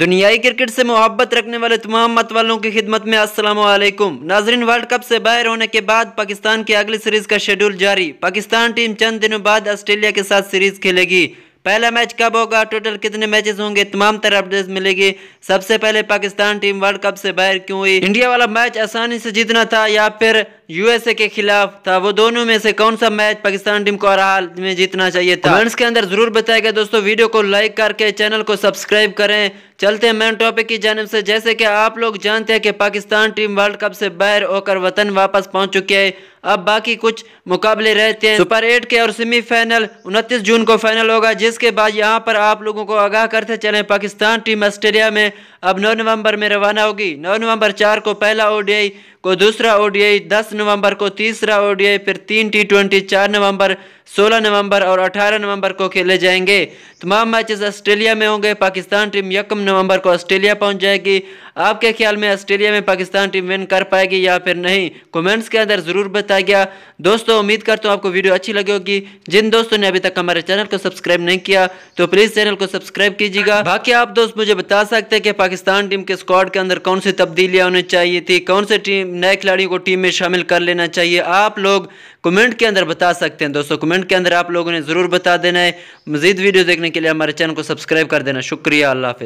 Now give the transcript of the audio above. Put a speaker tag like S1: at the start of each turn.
S1: دنیای cricket سے محبت رکھنے والے تمام مت والوں کی خدمت میں السلام علیکم ناظرین ورلڈ کپ سے باہر ہونے کے بعد پاکستان کی اگلی سیریز کا شیڈول جاری پاکستان ٹیم چند دنوں بعد آسٹریلیا کے ساتھ سیریز کھیلے گی پہلا میچ کب ہوگا ٹوٹل کتنے میچز ہوں گے تمام طرح اپڈیٹس ملے گی سب سے پہلے پاکستان ٹیم ورلڈ کپ سے باہر کیوں ہوئی انڈیا والا میچ آسانی سے جیتنا تھا یا پھر یو ایس اے کے خلاف تھا وہ دونوں میں سے کون سا میچ پاکستان ٹیم کو ارحال میں جیتنا چاہیے تھا کمنٹس کے اندر ضرور بتائے گا دوستو ویڈیو کو لائک کر کے چینل کو سبسکرائب کریں چلتے ہیں مین ٹاپک کی جانب سے جیسے کہ آپ لوگ جانتے ہیں کہ پاکستان ٹیم ورلڈ کپ سے باہر ہو کر وطن واپس پہنچ چکے ہے اب باقی کچھ مقابلے رہتے ہیں سپر ایٹ کے اور سمی فینل 29 جون کو فینل ہوگا جس کے بعد یہاں پر آپ لوگوں کو آگاہ کرتے چلیں پاکستان ٹیم اسٹریلیا میں اب 9 نومبر میں روانہ ہوگی 9 نومبر چار کو پہلا اوڈی آئی کو دوسرا او ڈی آئی دس نومبر کو تیسرا او ڈی آئی پھر تین ٹی ٹونٹی چار نومبر سولہ نومبر اور اٹھارہ نومبر کو کھیلے جائیں گے تمام میچز آسٹریلیا میں ہوں گے پاکستان ٹیم یکم نومبر کو آسٹریلیا پہنچ جائے گی آپ کے خیال میں آسٹریلیا میں پاکستان ٹیم ون کر پائے گی یا پھر نہیں کومنٹس کے اندر ضرور بتا گیا دوستو امید کرتا ہوں آپ کو ویڈیو اچھی لگے ہوگی جن دوستوں نے ابھی تک ہمارے چینل کو سبسکرائب نہیں کیا تو پلیز چینل کو سبسکرائب کیجیے گا باقی آپ دوست مجھے بتا سکتے کہ پاکستان ٹیم کے اسکواڈ کے اندر کون سی تبدیلیاں ہونی چاہیے تھی کون سے ٹیم نئے کھلاڑیوں کو ٹیم میں شامل کر لینا چاہیے آپ لوگ کمنٹ کے اندر بتا سکتے ہیں دوستو کمنٹ کے اندر آپ لوگوں نے ضرور بتا دینا ہے مزید ویڈیو دیکھنے کے لیے ہمارے چینل کو سبسکرائب کر دینا شکریہ اللہ حافظ